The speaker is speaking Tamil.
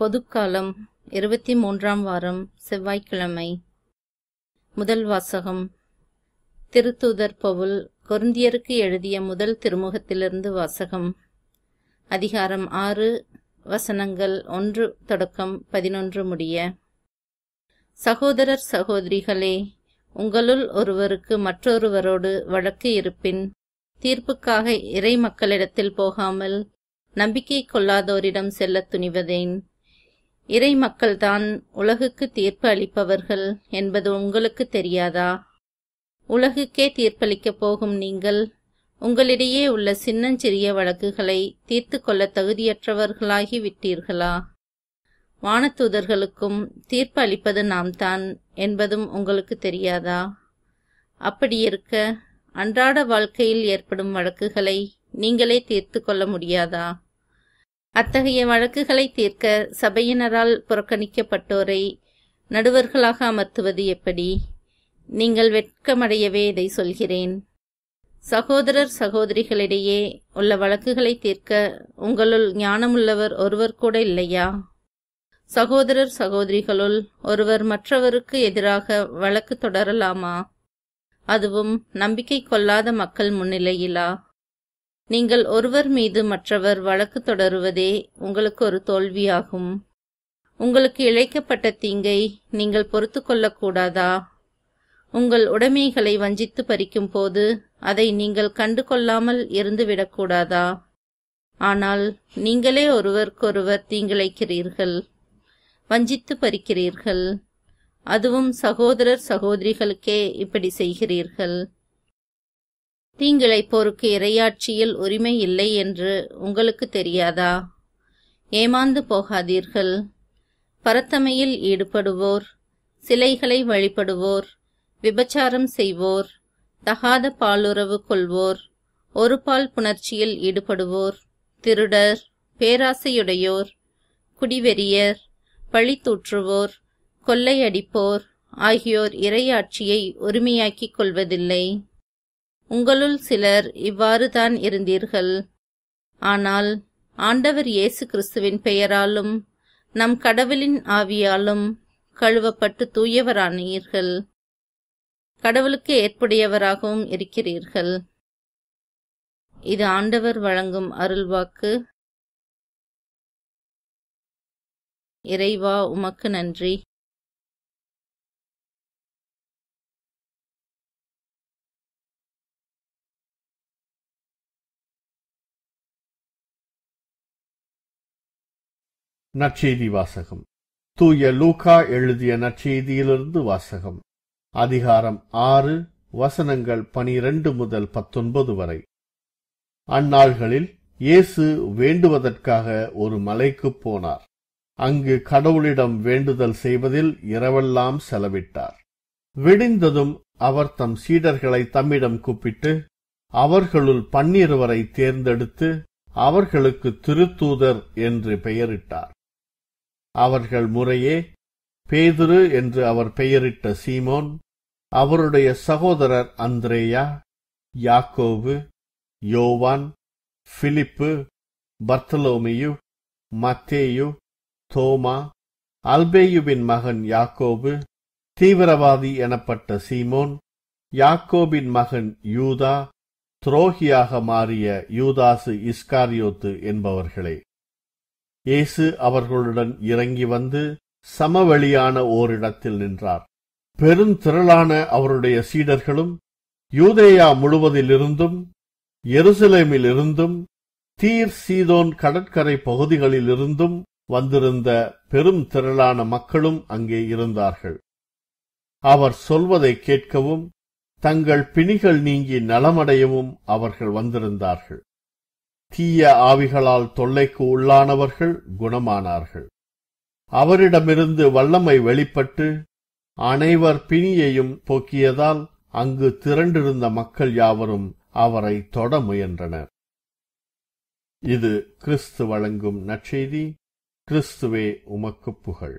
பொதுக்காலம் இருபத்தி மூன்றாம் வாரம் செவ்வாய்க்கிழமை முதல் வாசகம் திருத்தூதர் பவுல் கொருந்தியருக்கு எழுதிய முதல் திருமுகத்திலிருந்து வாசகம் அதிகாரம் ஆறு வசனங்கள் ஒன்று தொடக்கம் பதினொன்று முடிய சகோதரர் சகோதரிகளே உங்களுள் ஒருவருக்கு மற்றொருவரோடு வழக்கு இருப்பின் தீர்ப்புக்காக இறை மக்களிடத்தில் போகாமல் நம்பிக்கை கொள்ளாதோரிடம் செல்ல துணிவதேன் இறை மக்கள்தான் உலகுக்கு தீர்ப்பு அளிப்பவர்கள் என்பது உங்களுக்கு தெரியாதா உலகுக்கே தீர்ப்பளிக்கப் போகும் நீங்கள் உங்களிடையே உள்ள சின்னஞ்சிறிய வழக்குகளை தீர்த்து கொள்ள தகுதியற்றவர்களாகி விட்டீர்களா வானத்தூதர்களுக்கும் தீர்ப்பு அளிப்பது நாம் தான் என்பதும் உங்களுக்கு தெரியாதா அப்படியிருக்க அன்றாட வாழ்க்கையில் ஏற்படும் வழக்குகளை நீங்களே தீர்த்து கொள்ள முடியாதா அத்தகைய வழக்குகளை தீர்க்க சபையினரால் புறக்கணிக்கப்பட்டோரை நடுவர்களாக அமர்த்துவது எப்படி நீங்கள் வெட்கமடையவே இதை சொல்கிறேன் சகோதரர் சகோதரிகளிடையே உள்ள வழக்குகளை தீர்க்க உங்களுள் ஞானமுள்ளவர் ஒருவர் கூட இல்லையா சகோதரர் சகோதரிகளுள் ஒருவர் மற்றவருக்கு எதிராக வழக்கு தொடரலாமா அதுவும் நம்பிக்கை கொள்ளாத மக்கள் முன்னிலையிலா நீங்கள் ஒருவர் மீது மற்றவர் வழக்கு தொடருவதே உங்களுக்கு ஒரு தோல்வியாகும் உங்களுக்கு இழைக்கப்பட்ட தீங்கை நீங்கள் பொறுத்து கொள்ளக்கூடாதா உங்கள் உடைமைகளை வஞ்சித்து பறிக்கும் போது அதை நீங்கள் கண்டு கொள்ளாமல் இருந்துவிடக்கூடாதா ஆனால் நீங்களே ஒருவருக்கொருவர் தீங்கிழைக்கிறீர்கள் வஞ்சித்து பறிக்கிறீர்கள் அதுவும் சகோதரர் சகோதரிகளுக்கே இப்படி செய்கிறீர்கள் போருக்கு இரையாட்சியில் உரிமை இல்லை என்று உங்களுக்கு தெரியாதா ஏமாந்து போகாதீர்கள் பரத்தமையில் ஈடுபடுவோர் சிலைகளை வழிபடுவோர் விபச்சாரம் செய்வோர் தகாத பாலுறவு கொள்வோர் ஒரு பால் புணர்ச்சியில் ஈடுபடுவோர் திருடர் பேராசையுடையோர் குடிவெறியர் பழி தூற்றுவோர் கொள்ளையடிப்போர் ஆகியோர் இரையாட்சியை உரிமையாக்கிக் கொள்வதில்லை உங்களுள் சிலர் இவ்வாறு தான் இருந்தீர்கள் ஆனால் ஆண்டவர் இயேசு கிறிஸ்துவின் பெயராலும் நம் கடவுளின் ஆவியாலும் கழுவப்பட்டு தூயவரானீர்கள் கடவுளுக்கு ஏற்புடையவராகவும் இருக்கிறீர்கள் இது ஆண்டவர் வழங்கும் அருள்வாக்கு இறைவா உமக்கு நன்றி நற்செய்தி வாசகம் தூய லூகா எழுதிய நற்செய்தியிலிருந்து வாசகம் அதிகாரம் ஆறு வசனங்கள் பனிரெண்டு முதல் பத்தொன்பது வரை அந்நாள்களில் இயேசு வேண்டுவதற்காக ஒரு மலைக்குப் போனார் அங்கு கடவுளிடம் வேண்டுதல் செய்வதில் இரவெல்லாம் செலவிட்டார் விடிந்ததும் அவர் தம் சீடர்களை தம்மிடம் கூப்பிட்டு அவர்களுள் பன்னிருவரை தேர்ந்தெடுத்து அவர்களுக்கு திருத்தூதர் என்று பெயரிட்டார் அவர்கள் முறையே பேதுரு என்று அவர் பெயரிட்ட சீமோன் அவருடைய சகோதரர் அந்திரேயா யாக்கோவு யோவான் பிலிப்பு பர்த்தலோமியு மத்தேயு தோமா அல்பேயுவின் மகன் யாக்கோபு தீவிரவாதி எனப்பட்ட சீமோன் யாக்கோபின் மகன் யூதா துரோகியாக மாறிய யூதாசு இஸ்காரியோத்து என்பவர்களே இயேசு அவர்களுடன் இறங்கி வந்து சமவெளியான ஓரிடத்தில் நின்றார் பெருந்திரளான அவருடைய சீடர்களும் யூதேயா முழுவதிலிருந்தும் எருசலேமிலிருந்தும் தீர் சீதோன் கடற்கரை பகுதிகளிலிருந்தும் வந்திருந்த பெரும் திரளான மக்களும் அங்கே இருந்தார்கள் அவர் சொல்வதை கேட்கவும் தங்கள் பிணிகள் நீங்கி நலமடையவும் அவர்கள் வந்திருந்தார்கள் தீய ஆவிகளால் தொல்லைக்கு உள்ளானவர்கள் குணமானார்கள் அவரிடமிருந்து வல்லமை வெளிப்பட்டு அனைவர் பிணியையும் போக்கியதால் அங்கு திரண்டிருந்த மக்கள் யாவரும் அவரை தொட முயன்றனர் இது கிறிஸ்து வழங்கும் நற்செய்தி கிறிஸ்துவே உமக்கு புகழ்